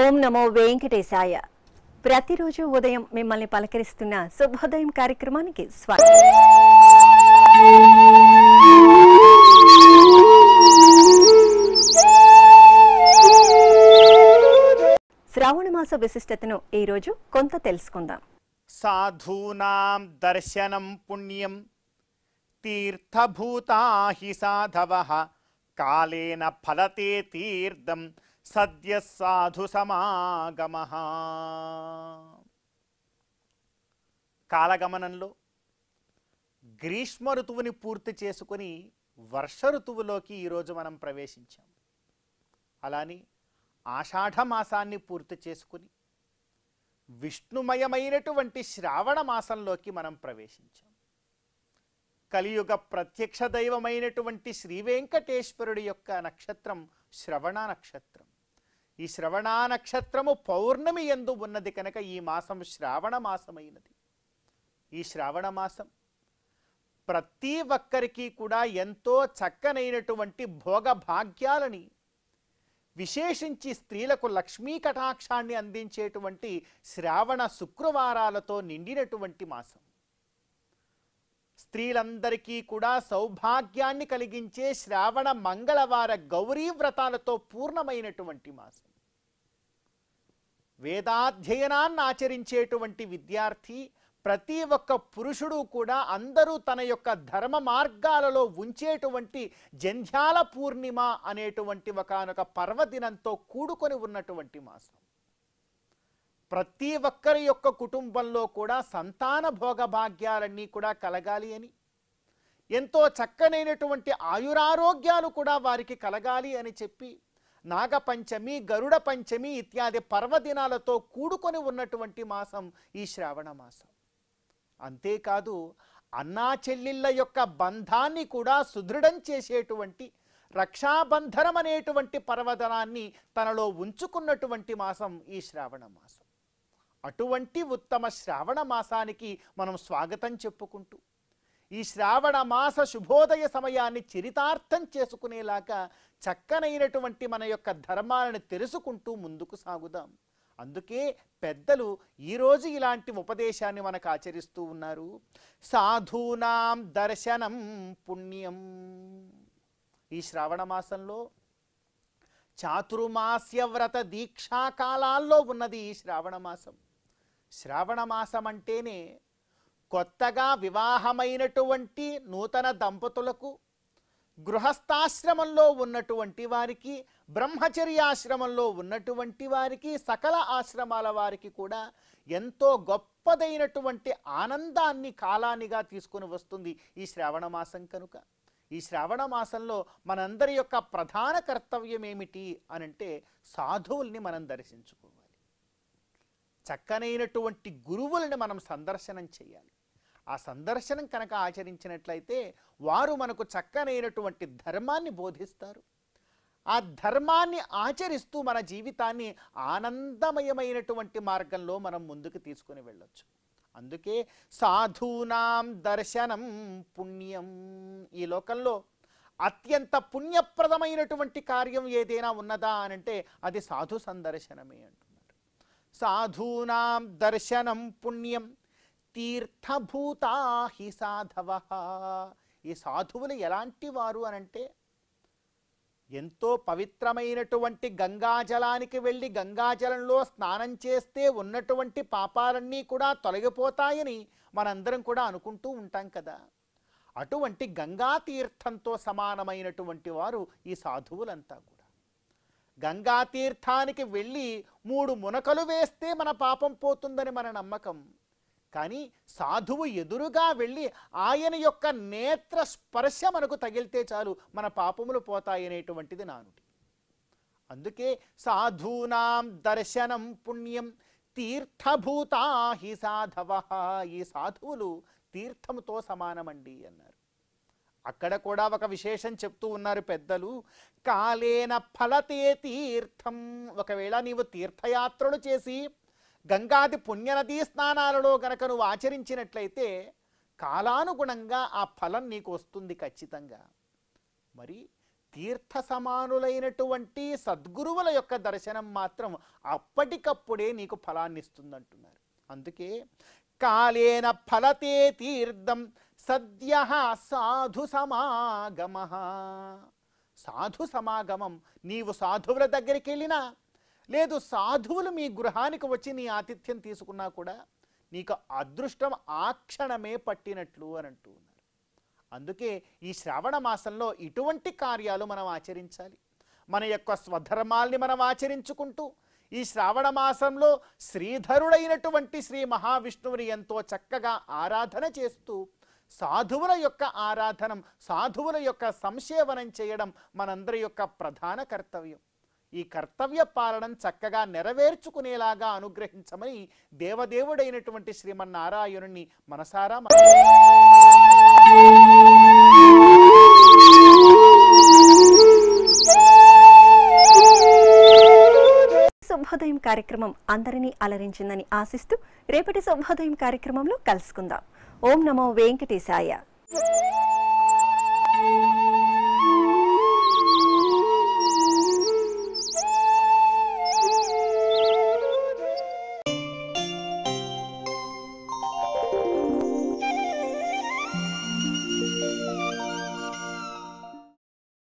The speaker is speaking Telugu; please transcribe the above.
ఓం నమో వెంకటేశాయ ప్రతిరోజు ఉదయం మిమ్మల్ని పలకరిస్తున్న శుభోదయం కార్యక్రమానికి స్వాగతం శ్రావణ మాస విశిష్టతను ఈరోజు కొంత తెలుసుకుందాం సాధూనాం దర్శనం పుణ్యం తీర్థభూతాహి సాధవ కాలేన ఫలతే తీర్థం సద్య సాధు సమాగమ కాలగమనంలో గ్రీష్మ ఋతువుని పూర్తి చేసుకుని వర్ష ఋతువులోకి ఈరోజు మనం ప్రవేశించాం అలాని మాసాన్ని పూర్తి చేసుకుని విష్ణుమయమైనటువంటి శ్రావణ మాసంలోకి మనం ప్రవేశించాం కలియుగ ప్రత్యక్ష దైవమైనటువంటి శ్రీవేంకటేశ్వరుడి యొక్క నక్షత్రం శ్రవణ నక్షత్రం ఈ శ్రవణా నక్షత్రము పౌర్ణమి ఎందు ఉన్నది కనుక ఈ మాసం శ్రావణ మాసమైనది ఈ శ్రావణ మాసం ప్రతి ఒక్కరికి కూడా ఎంతో చక్కనైనటువంటి భోగభాగ్యాలని విశేషించి స్త్రీలకు లక్ష్మీ కటాక్షాన్ని అందించేటువంటి శ్రావణ శుక్రవారాలతో నిండినటువంటి మాసం స్త్రీలందరికీ కూడా సౌభాగ్యాన్ని కలిగించే శ్రావణ మంగళవార గౌరీ వ్రతాలతో పూర్ణమైనటువంటి మాసం వేదాధ్యయనాన్ని ఆచరించేటువంటి విద్యార్థి ప్రతి ఒక్క పురుషుడు కూడా అందరూ తన యొక్క ధర్మ మార్గాలలో ఉంచేటువంటి జంధ్యాల పూర్ణిమ అనేటువంటి ఒకనొక పర్వదినంతో కూడుకొని ఉన్నటువంటి మాసం ప్రతి ఒక్కరి యొక్క కుటుంబంలో కూడా సంతాన భోగభాగ్యాలన్నీ కూడా కలగాలి అని ఎంతో చక్కనైనటువంటి ఆయురారోగ్యాలు కూడా వారికి కలగాలి అని చెప్పి నాగపంచమి గరుడ పంచమి ఇత్యాది పర్వదినాలతో కూడుకొని ఉన్నటువంటి మాసం ఈ శ్రావణ మాసం అంతేకాదు అన్నా చెల్లిళ్ళ యొక్క బంధాన్ని కూడా సుదృఢం చేసేటువంటి రక్షాబంధనం అనేటువంటి పర్వదనాన్ని తనలో ఉంచుకున్నటువంటి మాసం ఈ శ్రావణ మాసం అటువంటి ఉత్తమ శ్రావణ మాసానికి మనం స్వాగతం చెప్పుకుంటూ ఈ శ్రావణ మాస శుభోదయ సమయాన్ని చరితార్థం చేసుకునేలాగా చక్కనైనటువంటి మన యొక్క ధర్మాలను తెలుసుకుంటూ ముందుకు సాగుదాం అందుకే పెద్దలు ఈరోజు ఇలాంటి ఉపదేశాన్ని మనకు ఆచరిస్తూ ఉన్నారు సాధూనాం దర్శనం పుణ్యం ఈ శ్రావణ మాసంలో చాతుర్మాస్య వ్రత దీక్షాకాలాల్లో ఉన్నది ఈ శ్రావణ మాసం శ్రావణమాసం అంటేనే కొత్తగా వివాహమైనటువంటి నూతన దంపతులకు గృహస్థాశ్రమంలో ఉన్నటువంటి వారికి బ్రహ్మచర్యాశ్రమంలో ఉన్నటువంటి వారికి సకల ఆశ్రమాల వారికి కూడా ఎంతో గొప్పదైనటువంటి ఆనందాన్ని కాలానిగా తీసుకుని వస్తుంది ఈ శ్రావణ మాసం కనుక ఈ శ్రావణ మాసంలో మనందరి యొక్క ప్రధాన కర్తవ్యం ఏమిటి అనంటే సాధువుల్ని మనం దర్శించుకోవాలి చక్కనైనటువంటి గురువులను మనం సందర్శనం చేయాలి ఆ సందర్శనం కనుక ఆచరించినట్లయితే వారు మనకు చక్కనైనటువంటి ధర్మాన్ని బోధిస్తారు ఆ ధర్మాన్ని ఆచరిస్తూ మన జీవితాన్ని ఆనందమయమైనటువంటి మార్గంలో మనం ముందుకు తీసుకుని వెళ్ళొచ్చు అందుకే సాధూనాం దర్శనం పుణ్యం ఈ లోకంలో అత్యంత పుణ్యప్రదమైనటువంటి కార్యం ఏదైనా ఉన్నదా అనంటే అది సాధు సందర్శనమే అంటు సాధూనాం దర్శనం పుణ్యం తీర్థభూతా హి సాధవ ఈ సాధువులు ఎలాంటి వారు అనంటే ఎంతో పవిత్రమైనటువంటి గంగాజలానికి వెళ్ళి గంగాజలంలో స్నానం చేస్తే ఉన్నటువంటి పాపాలన్నీ కూడా తొలగిపోతాయని మనందరం కూడా అనుకుంటూ ఉంటాం కదా అటువంటి గంగా తీర్థంతో సమానమైనటువంటి వారు ఈ సాధువులంతా గంగా తీర్థానికి వెళ్ళి మూడు మునకలు వేస్తే మన పాపం పోతుందని మన నమ్మకం కానీ సాధువు ఎదురుగా వెళ్ళి ఆయన యొక్క నేత్ర స్పర్శ మనకు తగిలితే చాలు మన పాపములు పోతాయనేటువంటిది నానుడి అందుకే సాధూనాం దర్శనం పుణ్యం తీర్థభూతా హి సాధవ ఈ సాధువులు తీర్థముతో సమానమండి అన్నారు అక్కడ కూడా ఒక విశేషం చెప్తూ ఉన్నారు పెద్దలు కాలేన ఫలతే తీర్థం ఒకవేళ నీవు తీర్థయాత్రలు చేసి గంగాది పుణ్యనదీ స్నానాలలో గనక నువ్వు ఆచరించినట్లయితే కాలానుగుణంగా ఆ ఫలం నీకు వస్తుంది ఖచ్చితంగా మరి తీర్థ సమానులైనటువంటి సద్గురువుల యొక్క దర్శనం మాత్రం అప్పటికప్పుడే నీకు ఫలాన్ని అంటున్నారు అందుకే కాలేన ఫలతే తీర్థం సద్య సాధు సమాగమ సాధు సమాగమం నీవు సాధువుల దగ్గరికి వెళ్ళినా లేదు సాధువులు మీ గృహానికి వచ్చి నీ ఆతిథ్యం తీసుకున్నా కూడా నీకు అదృష్టం ఆ క్షణమే పట్టినట్లు అని అంటూ ఉన్నారు అందుకే ఈ శ్రావణ మాసంలో ఇటువంటి కార్యాలు మనం ఆచరించాలి మన యొక్క స్వధర్మాల్ని మనం ఆచరించుకుంటూ ఈ శ్రావణ మాసంలో శ్రీధరుడైనటువంటి శ్రీ మహావిష్ణువుని ఎంతో చక్కగా ఆరాధన చేస్తూ సాధువుల యొక్క ఆరాధనం సాధువుల యొక్క సంసేవనం చేయడం మనందరి యొక్క ప్రధాన కర్తవ్యం ఈ కర్తవ్య పాలనం చక్కగా నెరవేర్చుకునేలాగా అనుగ్రహించమని దేవదేవుడైనటువంటి శ్రీమన్నారాయణుణ్ణి మనసారా శుభోదయం కార్యక్రమం అందరినీ అలరించిందని ఆశిస్తూ రేపటి శుభోదయం కార్యక్రమంలో కలుసుకుందాం ఓం నమో వెంకటేశాయ